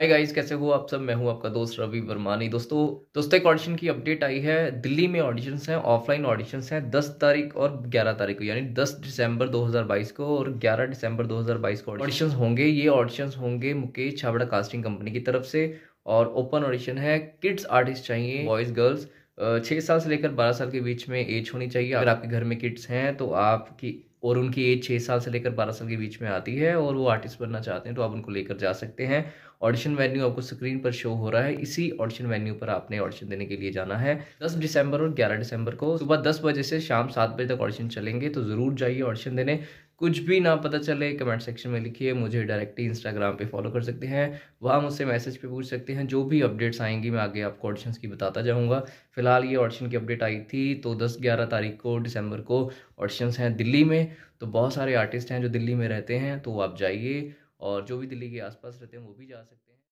hi guys कैसे हो आप सब मैं हूं आपका दोस्त रवि वर्मानी दोस्तों दोस्तों एक ऑडिशन की अपडेट आई है दिल्ली में ऑडिशंस हैं ऑफलाइन ऑडिशंस हैं 10 तारीख और 11 तारीख को यानी 10 दिसंबर 2022 को और 11 दिसंबर 2022 को ऑडिशंस होंगे ये ऑडिशंस होंगे मुकेश छाबड़ा कास्टिंग कंपनी की तरफ से और ओपन ऑडिशन है किड्स आर्टिस्ट चाहिए बॉयज़ गर्ल्स छः साल से लेकर बारह साल के बीच में एज होनी चाहिए अगर आपके घर में किड्स हैं तो आपकी और उनकी एज छः साल से लेकर बारह साल के बीच में आती है और वो आर्टिस्ट बनना चाहते हैं तो आप उनको लेकर जा सकते हैं ऑडिशन वेन्यू आपको स्क्रीन पर शो हो रहा है इसी ऑडिशन वेन्यू पर आपने ऑडिशन देने के लिए जाना है 10 दिसंबर और 11 दिसंबर को सुबह 10 बजे से शाम 7 बजे तक ऑडिशन चलेंगे तो ज़रूर जाइए ऑडिशन देने कुछ भी ना पता चले कमेंट सेक्शन में लिखिए मुझे डायरेक्टली इंस्टाग्राम पे फॉलो कर सकते हैं वहाँ मुझसे मैसेज पे पूछ सकते हैं जो भी अपडेट्स आएंगी मैं आगे आपको ऑडिशंस की बताता जाऊँगा फिलहाल ये ऑडिशन की अपडेट आई थी तो दस ग्यारह तारीख को दिसंबर को ऑडिशंस हैं दिल्ली में तो बहुत सारे आर्टिस्ट हैं जो दिल्ली में रहते हैं तो आप जाइए और जो भी दिल्ली के आसपास रहते हैं वो भी जा सकते हैं